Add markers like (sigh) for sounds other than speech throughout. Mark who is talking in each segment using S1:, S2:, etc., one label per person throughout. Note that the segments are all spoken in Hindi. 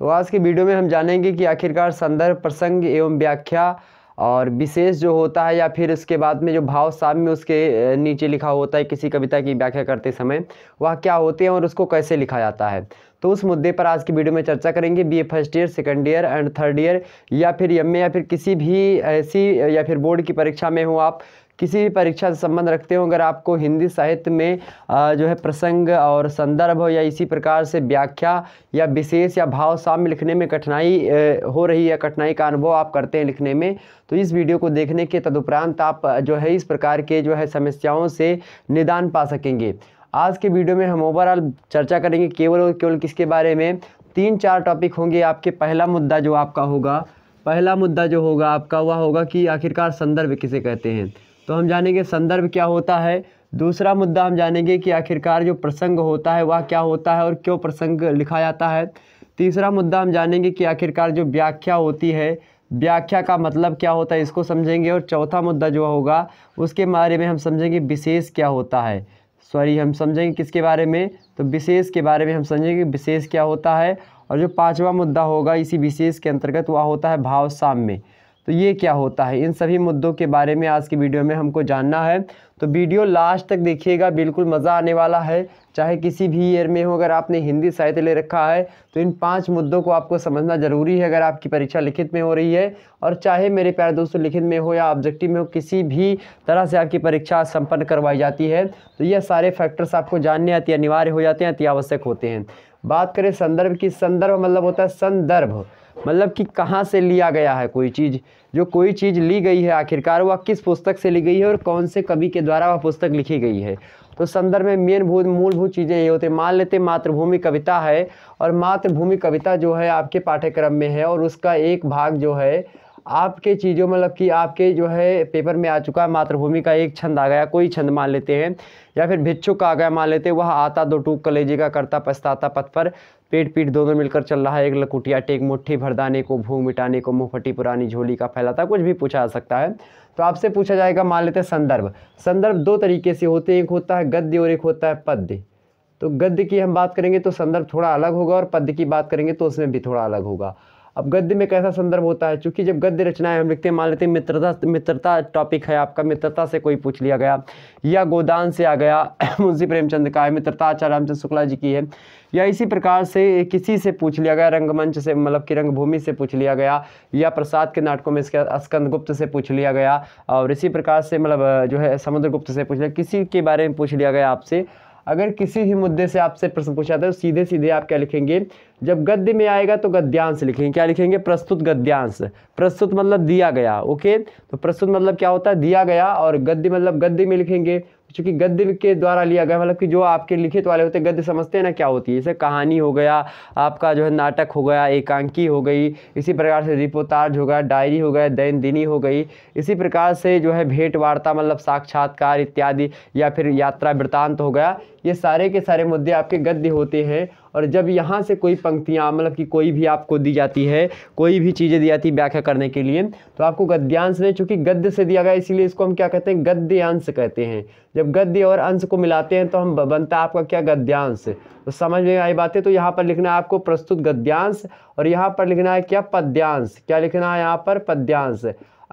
S1: तो आज के वीडियो में हम जानेंगे कि आखिरकार संदर्भ प्रसंग एवं व्याख्या और विशेष जो होता है या फिर उसके बाद में जो भाव साम्य उसके नीचे लिखा होता है किसी कविता की व्याख्या करते समय वह क्या होते हैं और उसको कैसे लिखा जाता है तो उस मुद्दे पर आज की वीडियो में चर्चा करेंगे BA first year second year and third year या फिर एम या फिर किसी भी ऐसी या फिर बोर्ड की परीक्षा में हो आप किसी भी परीक्षा से संबंध रखते हो अगर आपको हिंदी साहित्य में जो है प्रसंग और संदर्भ या इसी प्रकार से व्याख्या या विशेष या भाव साम्य लिखने में कठिनाई हो रही है कठिनाई का अनुभव आप करते हैं लिखने में तो इस वीडियो को देखने के तदुपरांत आप जो है इस प्रकार के जो है समस्याओं से निदान पा सकेंगे आज के वीडियो में हम ओवरऑल चर्चा करेंगे केवल और केवल किसके बारे में तीन चार टॉपिक होंगे आपके पहला मुद्दा जो आपका होगा पहला मुद्दा जो होगा आपका वह होगा कि आखिरकार संदर्भ किसे कहते हैं तो हम जानेंगे संदर्भ क्या होता है दूसरा मुद्दा हम जानेंगे कि आखिरकार जो प्रसंग होता है वह क्या होता है और क्यों प्रसंग लिखा जाता है तीसरा मुद्दा हम जानेंगे कि आखिरकार जो व्याख्या होती है व्याख्या का मतलब क्या होता है इसको समझेंगे और चौथा मुद्दा जो होगा उसके बारे में हम समझेंगे विशेष क्या होता है सॉरी हम समझेंगे किसके बारे में तो विशेष के बारे में हम समझेंगे विशेष क्या होता है और जो पाँचवा मुद्दा होगा इसी विशेष के अंतर्गत वह होता है भाव साम्य तो ये क्या होता है इन सभी मुद्दों के बारे में आज की वीडियो में हमको जानना है तो वीडियो लास्ट तक देखिएगा बिल्कुल मज़ा आने वाला है चाहे किसी भी ईयर में हो अगर आपने हिंदी साहित्य ले रखा है तो इन पांच मुद्दों को आपको समझना ज़रूरी है अगर आपकी परीक्षा लिखित में हो रही है और चाहे मेरे प्यारे दोस्तों लिखित में हो या ऑब्जेक्टिव में हो किसी भी तरह से आपकी परीक्षा संपन्न करवाई जाती है तो यह सारे फैक्टर्स आपको जानने अति अनिवार्य हो जाते हैं अति आवश्यक होते हैं बात करें संदर्भ की संदर्भ मतलब होता है संदर्भ मतलब कि कहाँ से लिया गया है कोई चीज़ जो कोई चीज़ ली गई है आखिरकार वह किस पुस्तक से ली गई है और कौन से कवि के द्वारा वह पुस्तक लिखी गई है तो संदर्भ में मेन भूत मूलभूत चीज़ें ये होती मान लेते मातृभूमि कविता है और मातृभूमि कविता जो है आपके पाठ्यक्रम में है और उसका एक भाग जो है आपके चीज़ों मतलब कि आपके जो है पेपर में आ चुका है मातृभूमि का एक छंद आ गया कोई छंद मान लेते हैं या फिर भिक्षुक का आ गया मान लेते हैं वह आता दो टूक कलेजे का करता पछताता पथ पर पेट पीट दोनों मिलकर चल रहा है एक लकुटिया टेक मुट्ठी भरदाने को भूख मिटाने को मुँहफटी पुरानी झोली का फैलाता कुछ भी पूछा जा सकता है तो आपसे पूछा जाएगा मान लेते हैं संदर्भ संदर्भ दो तरीके से होते हैं एक होता है गद्य और एक होता है पद्य तो गद्य की हम बात करेंगे तो संदर्भ थोड़ा अलग होगा और पद्य की बात करेंगे तो उसमें भी थोड़ा अलग होगा अब गद्य में कैसा संदर्भ होता है चूंकि जब गद्य रचना है हम लिखते हैं मान लेते हैं मित्रता मित्रता टॉपिक है आपका मित्रता से कोई पूछ लिया गया या गोदान से आ गया (coughs) मुंशी प्रेमचंद का है मित्रता आचार्य रामचंद्र शुक्ला जी की है या इसी प्रकार से किसी से पूछ लिया गया रंगमंच से मतलब कि रंगभूमि से पूछ लिया गया या प्रसाद के नाटकों में इसके स्कंद गुप्त से पूछ लिया गया और इसी प्रकार से मतलब जो है समुद्रगुप्त से पूछ लिया किसी के बारे में पूछ लिया गया आपसे अगर किसी भी मुद्दे से आपसे प्रश्न पूछा जाता है तो सीधे सीधे आप क्या लिखेंगे जब गद्य में आएगा तो गद्यांश लिखेंगे क्या लिखेंगे प्रस्तुत गद्यांश प्रस्तुत मतलब दिया गया ओके तो प्रस्तुत मतलब क्या होता है दिया गया और गद्य मतलब गद्य में लिखेंगे चूँकि गद्य के द्वारा लिया गया मतलब कि जो आपके लिखित वाले होते हैं गद्य समझते हैं ना क्या होती है जैसे कहानी हो गया आपका जो है नाटक हो गया एकांकी हो गई इसी प्रकार से रिपोतार्ज हो गया डायरी हो गया दैनदिनी हो गई इसी प्रकार से जो है भेंट वार्ता मतलब साक्षात्कार इत्यादि या फिर यात्रा वृतांत हो गया ये सारे के सारे मुद्दे आपके गद्य होते हैं और जब यहाँ से कोई पंक्तियाँ मतलब कि कोई भी आपको दी जाती है कोई भी चीज़ें दी जाती है व्याख्या करने के लिए तो आपको गद्यांश ने चूँकि गद्य से दिया गया इसीलिए इसको हम क्या कहते हैं गद्यांश कहते हैं जब गद्य और अंश को मिलाते हैं तो हम बनता है आपका क्या गद्यांश तो समझ में आई बातें तो यहाँ पर लिखना है आपको प्रस्तुत गद्यांश और यहाँ पर लिखना है क्या पद्यांश क्या लिखना है यहाँ पर पद्यांश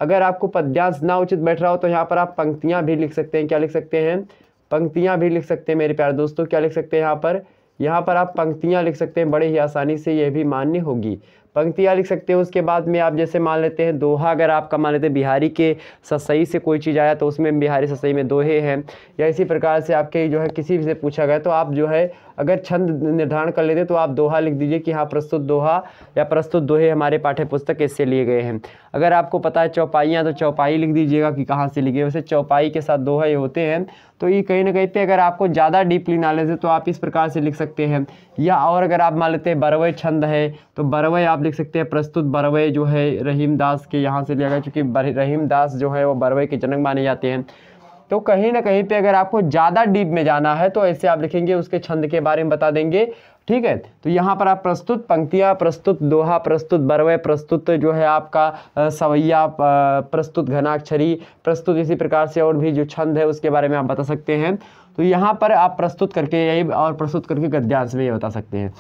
S1: अगर आपको पद्यांश ना उचित बैठ रहा हो तो यहाँ पर आप पंक्तियाँ भी लिख सकते हैं क्या लिख सकते हैं पंक्तियाँ भी लिख सकते हैं मेरे प्यारे दोस्तों क्या लिख सकते हैं यहाँ पर यहाँ पर आप पंक्तियाँ लिख सकते हैं बड़े ही आसानी से यह भी मान्य होगी पंक्तियाँ लिख सकते हैं उसके बाद में आप जैसे मान लेते हैं दोहा अगर आपका मान लेते हैं बिहारी के ससई से कोई चीज़ आया तो उसमें बिहारी ससई में दोहे हैं या इसी प्रकार से आपके जो है किसी भी से पूछा गया तो आप जो है अगर छंद निर्धारण कर लेते तो आप दोहा लिख दीजिए कि हाँ प्रस्तुत दोहा या प्रस्तुत दोहे हमारे पाठ्य पुस्तक इससे लिए गए हैं अगर आपको पता है चौपाइयाँ तो चौपाई लिख दीजिएगा कि कहाँ से लिखे वैसे चौपाई के साथ दोहे होते हैं तो ये कहीं ना कहीं पे अगर आपको ज़्यादा डीपली नॉलेज है तो आप इस प्रकार से लिख सकते हैं या और अगर आप मान लेते हैं बरवय छंद है तो बरवय आप लिख सकते हैं प्रस्तुत बरवय जो है रहीम दास के यहाँ से लिया गया चूँकि रहीम दास जो है वो बरवय के जनक माने जाते हैं तो कहीं ना कहीं पे अगर आपको ज़्यादा डीप में जाना है तो ऐसे आप लिखेंगे उसके छंद के बारे में बता देंगे ठीक है तो यहाँ पर आप प्रस्तुत पंक्तियाँ प्रस्तुत दोहा प्रस्तुत बरवे प्रस्तुत जो है आपका सवैया प्रस्तुत घनाक्षरी प्रस्तुत इसी प्रकार से और भी जो छंद है उसके बारे में आप बता सकते हैं तो यहाँ पर आप प्रस्तुत करके यही और प्रस्तुत करके गद्यांश में ये बता सकते हैं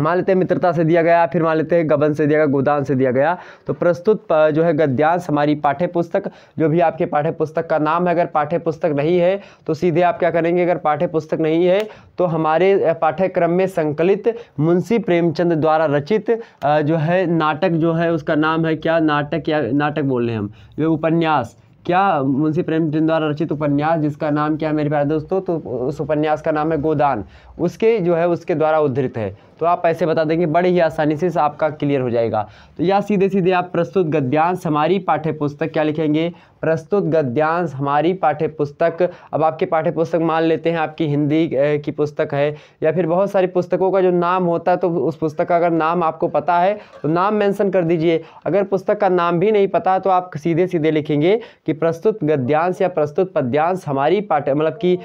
S1: मान लेते हैं मित्रता से दिया गया फिर मान लेते हैं गबन से दिया गया गोदान से दिया गया तो प्रस्तुत जो है गद्यांश हमारी पाठ्य पुस्तक जो भी आपके पाठ्य पुस्तक का नाम है अगर पाठ्य पुस्तक नहीं है तो सीधे आप क्या करेंगे अगर पाठ्य पुस्तक नहीं है तो हमारे पाठ्यक्रम में संकलित मुंशी प्रेमचंद द्वारा रचित जो है नाटक जो है उसका नाम है क्या नाटक या नाटक बोल रहे हैं हम जो उपन्यास क्या मुंशी प्रेमचंद द्वारा रचित उपन्यास जिसका नाम क्या है मेरे प्यारे दोस्तों तो उस उपन्यास का नाम है गोदान उसके जो है उसके द्वारा उद्धृत है तो आप ऐसे बता देंगे बड़े ही आसानी से आपका क्लियर हो जाएगा तो या सीधे सीधे आप प्रस्तुत गद्यांश हमारी पाठ्य पुस्तक क्या लिखेंगे प्रस्तुत गद्यांश हमारी पाठ्य पुस्तक अब आपके पाठ्य पुस्तक मान लेते हैं आपकी हिंदी की पुस्तक है या फिर बहुत सारी पुस्तकों का जो नाम होता है तो उस पुस्तक का अगर नाम आपको पता है तो नाम मेंशन कर दीजिए अगर पुस्तक का नाम भी नहीं पता तो आप सीधे सीधे लिखेंगे कि प्रस्तुत गद्यांश या प्रस्तुत पद्यांश हमारी पाठ्य मतलब कि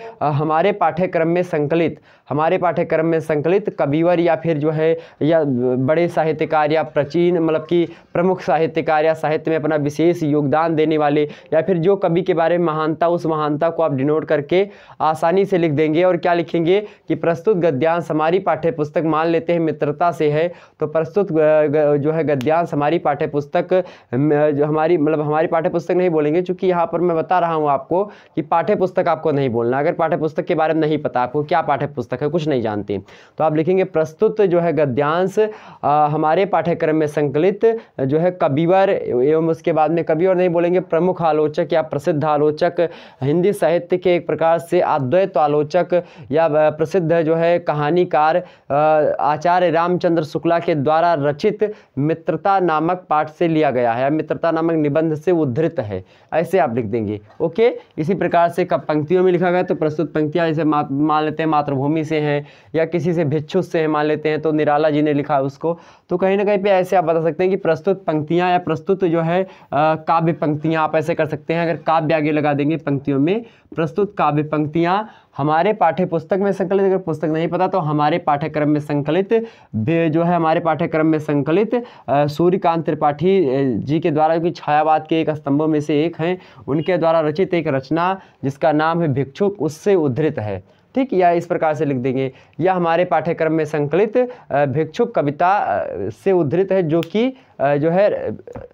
S1: हमारे पाठ्यक्रम में संकलित हमारे पाठ्यक्रम में संकलित कविवर या फिर फिर जो है या बड़े साहित्यकार या प्राचीन मतलब कि प्रमुख साहित्यकार या साहित्य में अपना विशेष योगदान देने वाले या फिर जो कवि के बारे में महानता उस महानता को आप डिनोट करके आसानी से लिख देंगे और क्या लिखेंगे कि प्रस्तुत गद्यांश हमारी पाठ्यपुस्तक मान लेते हैं मित्रता से है तो प्रस्तुत जो है गद्यांश हमारी पाठ्यपुस्तक पुस्तक हमारी मतलब हमारी पाठ्य पुस्तक नहीं बोलेंगे चूँकि यहाँ पर मैं बता रहा हूँ आपको कि पाठ्य पुस्तक आपको नहीं बोलना अगर पाठ्य पुस्तक के बारे में नहीं पता आपको क्या पाठ्य पुस्तक है कुछ नहीं जानते तो आप लिखेंगे प्रस्तुत बहुत जो है गद्यांश हमारे पाठ्यक्रम में संकलित जो है कबीवर एवं उसके बाद में और नहीं बोलेंगे प्रमुख आलोचक या प्रसिद्ध आलोचक हिंदी साहित्य के एक प्रकार से अद्वैत आलोचक या प्रसिद्ध जो है कहानीकार आचार्य रामचंद्र शुक्ला के द्वारा रचित मित्रता नामक पाठ से लिया गया है मित्रता नामक निबंध से उद्धृत है ऐसे आप लिख देंगे ओके इसी प्रकार से कब पंक्तियों में लिखा गया तो प्रस्तुत पंक्तियाँ जैसे मान लेते हैं मातृभूमि से हैं या किसी से भिक्षु से हैं मान लेते हैं सकते हैं तो निराला जी ने लिखा उसको तो कहीं ना कहीं पे ऐसे आप बता सकते हैं कि प्रस्तुत पंक्तियाँ या प्रस्तुत जो है काव्य पंक्तियाँ आप ऐसे कर सकते हैं अगर काव्य आगे लगा देंगे पंक्तियों में प्रस्तुत काव्य पंक्तियाँ हमारे पाठ्य पुस्तक में संकलित अगर पुस्तक नहीं पता तो हमारे पाठ्यक्रम में संकलित जो है हमारे पाठ्यक्रम में संकलित सूर्यकांत त्रिपाठी जी के द्वारा क्योंकि छायावाद के एक स्तंभों में से एक हैं उनके द्वारा रचित एक रचना जिसका नाम है भिक्षुक उससे उद्धृत है ठीक या इस प्रकार से लिख देंगे यह हमारे पाठ्यक्रम में संकलित भिक्षुक कविता से उद्धृत है जो कि जो है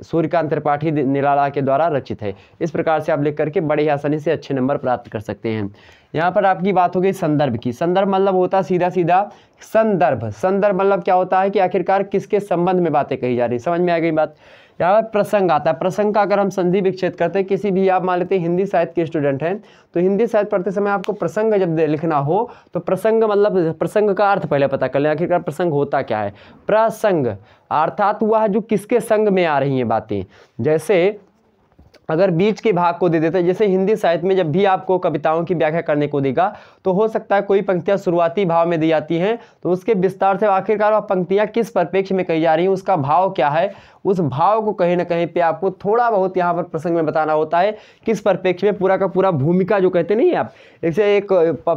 S1: सूर्यकांत त्रिपाठी निराला के द्वारा रचित है इस प्रकार से आप लिख करके बड़े ही आसानी से अच्छे नंबर प्राप्त कर सकते हैं यहाँ पर आपकी बात हो गई संदर्भ की संदर्भ मतलब होता है सीधा सीधा संदर्भ संदर्भ मतलब क्या होता है कि आखिरकार किसके संबंध में बातें कही जा रही समझ में आ गई बात यहाँ पर प्रसंग आता है प्रसंग का अगर हम संधि विक्षेद करते हैं किसी भी आप मान लेते हैं हिंदी साहित्य के स्टूडेंट हैं तो हिंदी साहित्य पढ़ते समय आपको प्रसंग जब लिखना हो तो प्रसंग मतलब प्रसंग का अर्थ पहले पता कर लें आखिरकार प्रसंग होता क्या है प्रसंग अर्थात वह जो किसके संग में आ रही हैं बातें जैसे अगर बीच के भाग को दे देते हैं जैसे हिंदी साहित्य में जब भी आपको कविताओं की व्याख्या करने को देगा तो हो सकता है कोई पंक्तियाँ शुरुआती भाव में दी जाती हैं तो उसके विस्तार से आखिरकार वह पंक्तियाँ किस परिप्रेक्ष्य में कही जा रही हैं उसका भाव क्या है उस भाव को कहीं ना कहीं पे आपको थोड़ा बहुत यहाँ पर प्रसंग में बताना होता है किस परिप्रेक्ष्य में पूरा का पूरा भूमिका जो कहते नहीं आप जैसे एक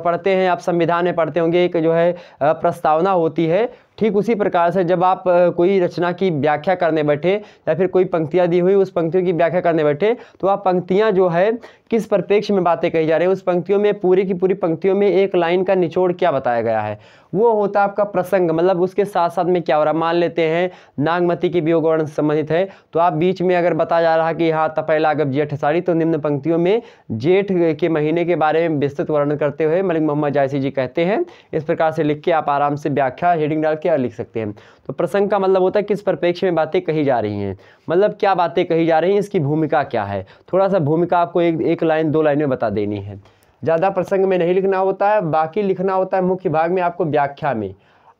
S1: पढ़ते हैं आप संविधान में पढ़ते होंगे एक जो है प्रस्तावना होती है ठीक उसी प्रकार से जब आप कोई रचना की व्याख्या करने बैठे या फिर कोई पंक्तियाँ दी हुई उस पंक्तियों की व्याख्या करने बैठे तो आप पंक्तियाँ जो है किस परिप्रेक्ष्य में बातें कही जा रही है उस पंक्तियों में पूरी की पूरी पंक्तियों में एक लाइन का निचोड़ क्या बताया गया है वो होता है आपका प्रसंग मतलब उसके साथ साथ में क्या हो रहा मान लेते हैं नागमती की वियोग वर्ण संबंधित है तो आप बीच में अगर बता जा रहा कि हाँ तपैला अगब जेठ साड़ी तो निम्न पंक्तियों में जेठ के महीने के बारे में विस्तृत वर्णन करते हुए मलिक मोहम्मद जायसी जी कहते हैं इस प्रकार से लिख के आप आराम से व्याख्या हेडिंग डाल के लिख सकते हैं तो प्रसंग का मतलब होता है किस परिप्रेक्ष्य में बातें कही जा रही हैं मतलब क्या बातें कही जा रही हैं इसकी भूमिका क्या है थोड़ा सा भूमिका आपको एक एक लाइन दो लाइन में बता देनी है ज़्यादा प्रसंग में नहीं लिखना होता है बाकी लिखना होता है मुख्य भाग में आपको व्याख्या में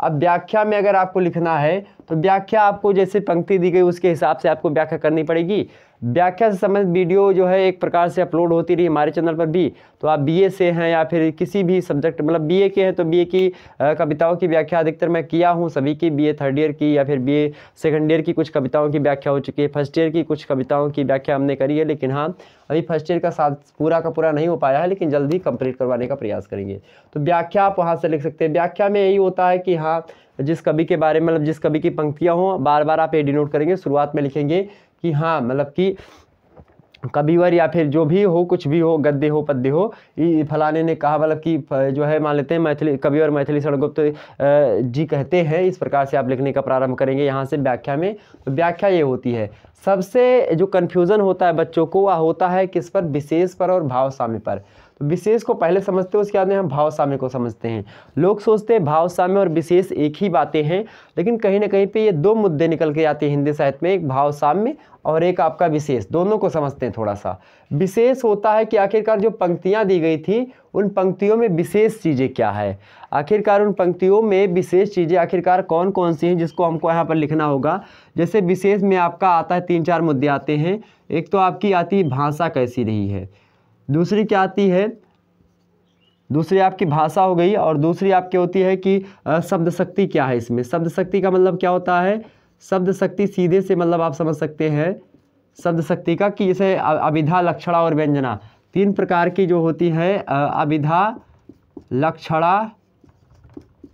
S1: अब व्याख्या में अगर आपको लिखना है तो व्याख्या आपको जैसे पंक्ति दी गई उसके हिसाब से आपको व्याख्या करनी पड़ेगी व्याख्या से संबंधित वीडियो जो है एक प्रकार से अपलोड होती रही हमारे चैनल पर भी तो आप बीए से हैं या फिर किसी भी सब्जेक्ट मतलब बीए के हैं तो बीए की कविताओं की व्याख्या अधिकतर मैं किया हूँ सभी की बीए थर्ड ईयर की या फिर बीए सेकंड ईयर की कुछ कविताओं की व्याख्या हो चुकी है फर्स्ट ईयर की कुछ कविताओं की व्याख्या हमने करी है लेकिन हाँ अभी फर्स्ट ईयर का साथ पूरा का पूरा नहीं हो पाया है लेकिन जल्दी कंप्लीट करवाने का प्रयास करेंगे तो व्याख्या आप वहाँ से लिख सकते हैं व्याख्या में यही होता है कि हाँ जिस कवि के बारे में मतलब जिस कवि की पंक्तियाँ हों बार बार आप ये डिनोट करेंगे शुरुआत में लिखेंगे कि हाँ मतलब कि कबीवर या फिर जो भी हो कुछ भी हो गद्दे हो पद्य हो फलाने ने कहा मतलब कि जो है मान लेते हैं मैथिली कबीवर मैथिली सड़गुप्त जी कहते हैं इस प्रकार से आप लिखने का प्रारंभ करेंगे यहाँ से व्याख्या में तो व्याख्या ये होती है सबसे जो कन्फ्यूज़न होता है बच्चों को वह होता है किस पर विशेष पर और भाव साम्य पर तो विशेष को पहले समझते हैं उसके बाद में हम भाव साम्य को समझते हैं लोग सोचते हैं भाव साम्य और विशेष एक ही बातें हैं लेकिन कहीं ना कहीं पे ये दो मुद्दे निकल के आते हैं हिंदी साहित्य में एक भाव साम्य और एक आपका विशेष दोनों को समझते हैं थोड़ा सा विशेष होता है कि आखिरकार जो पंक्तियाँ दी गई थी उन पंक्तियों में विशेष चीज़ें क्या है आखिरकार उन पंक्तियों में विशेष चीज़ें आखिरकार कौन कौन सी हैं जिसको हमको यहाँ पर लिखना होगा जैसे विशेष में आपका आता है तीन चार मुद्दे आते हैं एक तो आपकी आती भाषा कैसी रही है दूसरी क्या आती है दूसरी आपकी भाषा हो गई और दूसरी आपकी होती है कि शब्द शक्ति क्या है इसमें शब्द शक्ति का मतलब क्या होता है शब्द शक्ति सीधे से मतलब आप समझ सकते हैं शब्द शक्ति का कि जैसे अविधा लक्षणा और व्यंजना तीन प्रकार की जो होती है अविधा लक्षणा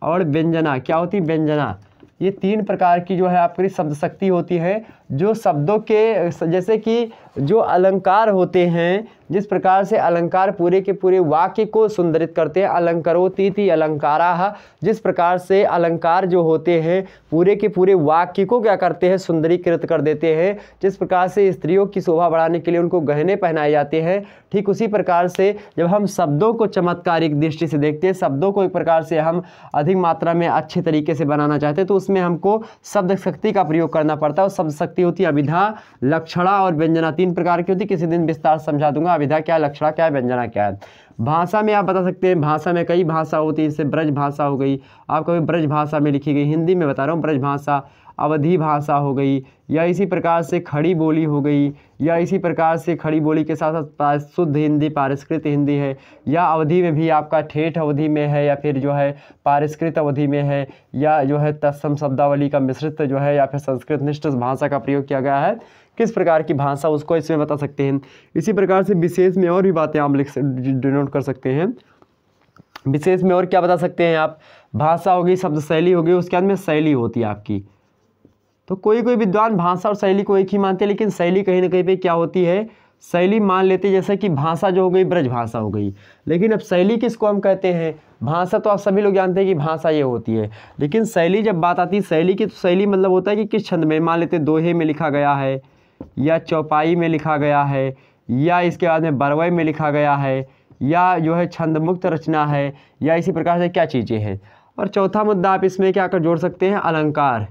S1: और व्यंजना क्या होती है व्यंजना ये तीन प्रकार की जो है आपकी शब्द शक्ति होती है जो शब्दों के जैसे कि जो अलंकार होते हैं जिस प्रकार से अलंकार पूरे के पूरे वाक्य को सुंदरित करते हैं तीति अलंकारा जिस प्रकार से अलंकार जो होते हैं पूरे के पूरे वाक्य को क्या करते हैं सुंदरीकृत कर देते हैं जिस प्रकार से स्त्रियों की शोभा बढ़ाने के लिए उनको गहने पहनाए जाते हैं ठीक उसी प्रकार से जब हम शब्दों को चमत्कारिक दृष्टि से देखते हैं शब्दों को एक प्रकार से हम अधिक मात्रा में अच्छे तरीके से बनाना चाहते हैं तो उसमें हमको शब्द शक्ति का प्रयोग करना पड़ता है और शब्द शक्ति की होती है अभिधा लक्षणा और व्यंजना तीन प्रकार की होती किसी दिन विस्तार समझा दूंगा अभिधा क्या लक्षणा क्या है व्यंजना क्या है भाषा में आप बता सकते हैं भाषा में कई भाषा होती है जैसे ब्रज भाषा हो गई आप कभी ब्रज भाषा में लिखी गई हिंदी में बता रहा हूँ ब्रज भाषा अवधि भाषा हो गई या इसी प्रकार से खड़ी बोली हो गई या इसी प्रकार से खड़ी बोली के साथ साथ शुद्ध हिंदी पारिष्कृत हिंदी है या अवधि में भी आपका ठेठ अवधि में है या फिर जो है पारिष्कृत अवधि में है या जो है तत्सम शब्दावली का मिश्रित जो है या फिर संस्कृत निष्ठ भाषा का प्रयोग किया गया है किस प्रकार की भाषा उसको इसमें बता सकते हैं इसी प्रकार से विशेष में और भी बातें आप लिख डिनोट कर सकते हैं विशेष में और क्या बता सकते हैं आप भाषा होगी शब्द शैली होगी उसके बाद में शैली होती है आपकी तो कोई कोई विद्वान भाषा और शैली को एक ही मानते हैं लेकिन शैली कहीं ना कहीं पे क्या होती है शैली मान लेते जैसे कि भाषा जो हो गई ब्रज भाषा हो गई लेकिन अब शैली किसको हम कहते हैं भाषा तो आप सभी लोग जानते हैं कि भाषा ये होती है लेकिन शैली जब बात आती है शैली की तो शैली मतलब होता है कि किस छंद में मान लेते दोहे में लिखा गया है या चौपाई में लिखा गया है या इसके बाद में बरवई में लिखा गया है या जो है छंद मुक्त रचना है या इसी प्रकार से क्या चीज़ें हैं और चौथा मुद्दा आप इसमें क्या कर जोड़ सकते हैं अलंकार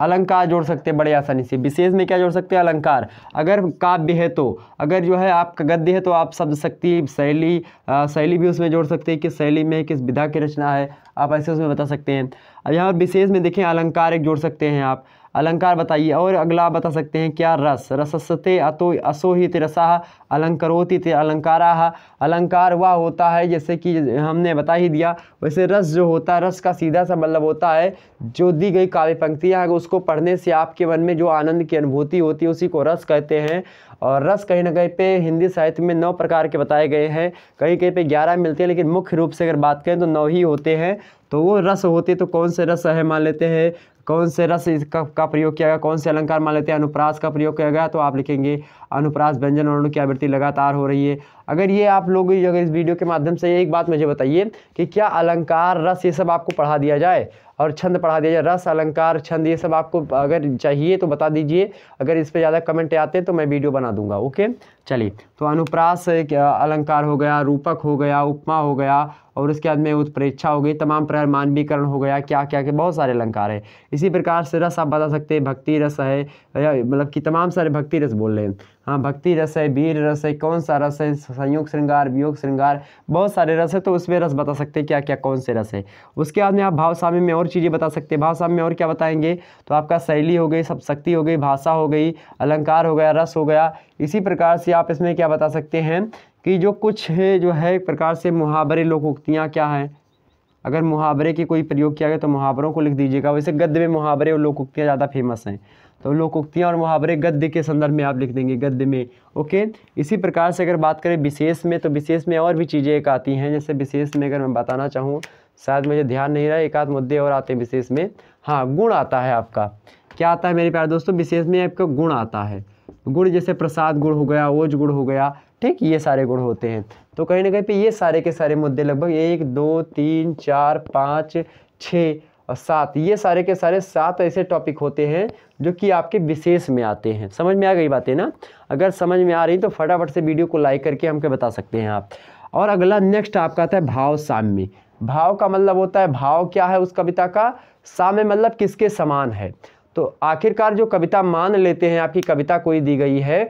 S1: अलंकार जोड़ सकते हैं बड़े आसानी से विशेष में क्या जोड़ सकते हैं अलंकार अगर काव्य है तो अगर जो है आपका गद्य है तो आप शब्द शक्ति शैली शैली भी उसमें जोड़ सकते हैं किस शैली में किस विधा की रचना है आप ऐसे उसमें बता सकते हैं अब यहाँ विशेष में देखें अलंकार एक जोड़ सकते हैं आप अलंकार बताइए और अगला बता सकते हैं क्या रस रससते अतो असोहित रसाह अलंकरोती ते अलंकारा अलंकार वह होता है जैसे कि हमने बता ही दिया वैसे रस जो होता है रस का सीधा सा मतलब होता है जो दी गई काव्य पंक्तियाँ हैं उसको पढ़ने से आपके मन में जो आनंद की अनुभूति होती है उसी को रस कहते हैं और रस कहीं ना कहीं पे हिंदी साहित्य में नौ प्रकार के बताए गए हैं कहीं कहीं पे ग्यारह मिलते हैं लेकिन मुख्य रूप से अगर बात करें तो नौ ही होते हैं तो वो रस होते तो कौन से रस है मान लेते हैं कौन से रस का प्रयोग किया गया कौन से अलंकार मान लेते हैं अनुप्रास का प्रयोग किया गया तो आप लिखेंगे अनुप्रास व्यंजन वर्णों की आवृत्ति लगातार हो रही है अगर ये आप लोग अगर इस वीडियो के माध्यम से एक बात मुझे बताइए कि क्या अलंकार रस ये सब आपको पढ़ा दिया जाए और छंद पढ़ा दिया जाए रस अलंकार छंद ये सब आपको अगर चाहिए तो बता दीजिए अगर इस पर ज़्यादा कमेंट आते हैं तो मैं वीडियो बना दूंगा ओके चलिए तो अनुप्रास अलंकार हो गया रूपक हो गया उपमा हो गया और उसके बाद में उत्प्रेक्षा हो गई तमाम प्रकार मानवीकरण हो गया क्या क्या के बहुत सारे अलंकार है इसी प्रकार से रस आप बता सकते हैं भक्ति रस है मतलब कि तमाम सारे भक्ति रस बोल रहे हैं हाँ भक्ति रस है वीर रस है कौन सा रस है संयोग श्रृंगार वियोग श्रृंगार बहुत सारे रस है तो उसमें रस बता सकते हैं क्या क्या कौन से रस है उसके बाद में आप भावसाम्य में और चीज़ें बता सकते हैं भावसाम्य में और क्या बताएंगे तो आपका शैली हो गई सब शक्ति हो गई भाषा हो गई अलंकार हो गया रस हो गया इसी प्रकार से आप इसमें क्या बता सकते हैं कि जो कुछ है जो है एक प्रकार से मुहावरे लोकोक्तियाँ क्या हैं अगर मुहावरे के कोई प्रयोग किया गया तो मुहावरों को लिख दीजिएगा वैसे गद्य में मुहावरे और लोकोक्तियाँ ज़्यादा फेमस हैं तो लोकोक्तियाँ और मुहावरे गद्य के संदर्भ में आप लिख देंगे गद्य में ओके इसी प्रकार से अगर बात करें विशेष में तो विशेष में और भी चीज़ें एक आती हैं जैसे विशेष में अगर मैं बताना चाहूँ शायद मुझे ध्यान नहीं रहा एक आध मुद्दे और आते हैं विशेष में हाँ गुण आता है आपका क्या आता है मेरे प्यारे दोस्तों विशेष में आपका गुण आता है गुण जैसे प्रसाद गुण हो गया ओज गुण हो गया ठीक ये सारे गुण होते हैं तो कहीं ना कहीं पे ये सारे के सारे मुद्दे लगभग एक दो तीन चार पाँच छः और सात ये सारे के सारे सात ऐसे टॉपिक होते हैं जो कि आपके विशेष में आते हैं समझ में आ गई बातें ना अगर समझ में आ रही तो फटाफट से वीडियो को लाइक करके हमको बता सकते हैं आप और अगला नेक्स्ट आपका आता है भाव साम्य भाव का मतलब होता है भाव क्या है उस कविता का साम्य मतलब किसके समान है तो आखिरकार जो कविता मान लेते हैं आपकी कविता कोई दी गई है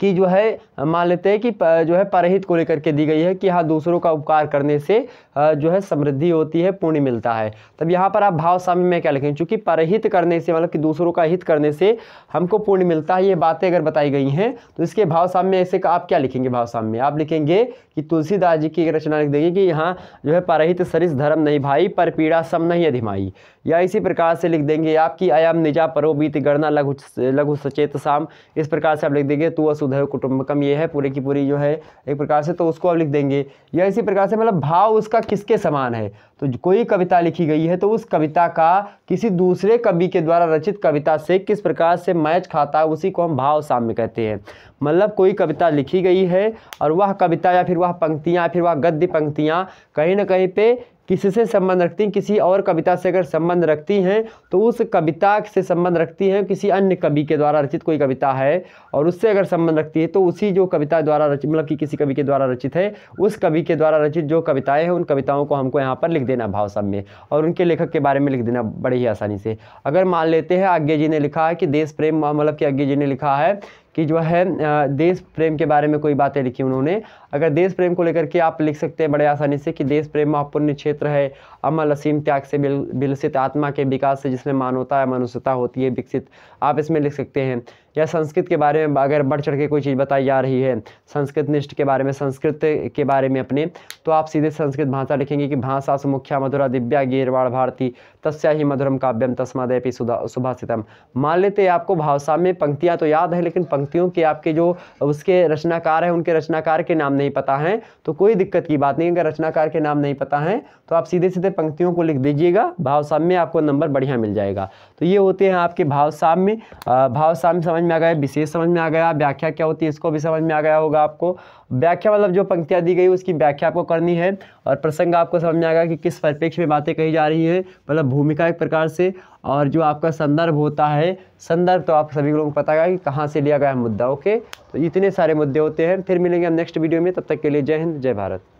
S1: की जो है मान लेते हैं कि जो है परहित को लेकर के दी गई है कि हाँ दूसरों का उपकार करने से जो है समृद्धि होती है पुण्य मिलता है तब यहाँ पर आप भाव साम्य में क्या लिखें चूँकि परहित करने से मतलब कि दूसरों का हित करने से हमको पुण्य मिलता है ये बातें अगर बताई गई हैं तो इसके भाव साम्य ऐसे आप क्या लिखेंगे भाव साम्य आप लिखेंगे कि तुलसीदास जी की रचना लिख देंगे कि यहाँ जो है परहित सरिस धर्म नहीं भाई पर पीड़ा सम नहीं अधिमाई या इसी प्रकार से लिख देंगे आपकी अयम निजा परोबीत गणना लघु लघु सचेत साम इस प्रकार से आप लिख देंगे तू वसुधैव कुटुंबकम ये है पूरे की पूरी जो है एक प्रकार से तो उसको आप लिख देंगे या इसी प्रकार से मतलब भाव उसका किसके समान है तो कोई कविता लिखी गई है तो उस कविता का किसी दूसरे कवि के द्वारा रचित कविता से किस प्रकार से मैच खाता है उसी को हम भाव साम्य कहते हैं मतलब कोई कविता लिखी गई है और वह कविता या फिर वह पंक्तियाँ फिर वह गद्य पंक्तियाँ कहीं ना कहीं पर किससे संबंध रखती हैं किसी और कविता से अगर संबंध रखती हैं तो उस कविता से संबंध रखती हैं किसी अन्य कवि के द्वारा रचित कोई कविता है और उससे अगर संबंध रखती है तो उसी जो कविता द्वारा रचित मतलब कि किसी कवि के द्वारा रचित है उस कवि के द्वारा रचित जो कविताएँ हैं उन कविताओं को हमको यहाँ पर लिख देना भाव सब में और उनके लेखक के बारे में लिख देना बड़े ही आसानी से अगर मान लेते हैं आज्ञा जी ने लिखा है कि देश प्रेम मतलब कि आज्ञा जी ने लिखा है कि जो है देश प्रेम के बारे में कोई बातें लिखी उन्होंने अगर देश प्रेम को लेकर के आप लिख सकते हैं बड़े आसानी से कि देश प्रेम पुण्य क्षेत्र है अमल असीम त्याग से बिल विलसित आत्मा के विकास से जिसमें मानवता है मनुष्यता होती है विकसित आप इसमें लिख सकते हैं या संस्कृत के बारे में अगर बढ़ चढ़ के कोई चीज़ बताई जा रही है संस्कृत निष्ठ के बारे में संस्कृत के बारे में अपने तो आप सीधे संस्कृत भाषा लिखेंगे कि भाषा सुमुख्या मधुरा दिव्या गेरवाड़ भारती तस्या ही मधुरम काव्यम तस्मादयपि सुभाषितम मान लेते आपको भाषा में पंक्तियाँ तो याद है लेकिन पंक्तियों के आपके जो उसके रचनाकार हैं उनके रचनाकार के नाम नहीं पता हैं तो कोई दिक्कत की बात नहीं अगर रचनाकार के नाम नहीं पता हैं तो आप सीधे सीधे पंक्तियों को लिख दीजिएगा भावसाम्य आपको नंबर बढ़िया मिल जाएगा तो ये होते हैं आपके भावसाम्य भावसाम्य समझ समझ में आ गया विशेष समझ में आ गया व्याख्या क्या होती है इसको भी समझ में आ गया होगा आपको व्याख्या मतलब जो पंक्तियाँ दी गई उसकी व्याख्या आपको करनी है और प्रसंग आपको समझ में आ गया कि किस परिप्रेक्ष्य में बातें कही जा रही है मतलब भूमिका एक प्रकार से और जो आपका संदर्भ होता है संदर्भ तो आप सभी लोगों को पता है कि कहाँ से लिया गया मुद्दा ओके तो इतने सारे मुद्दे होते हैं फिर मिलेंगे हम नेक्स्ट वीडियो में तब तक के लिए जय हिंद जय भारत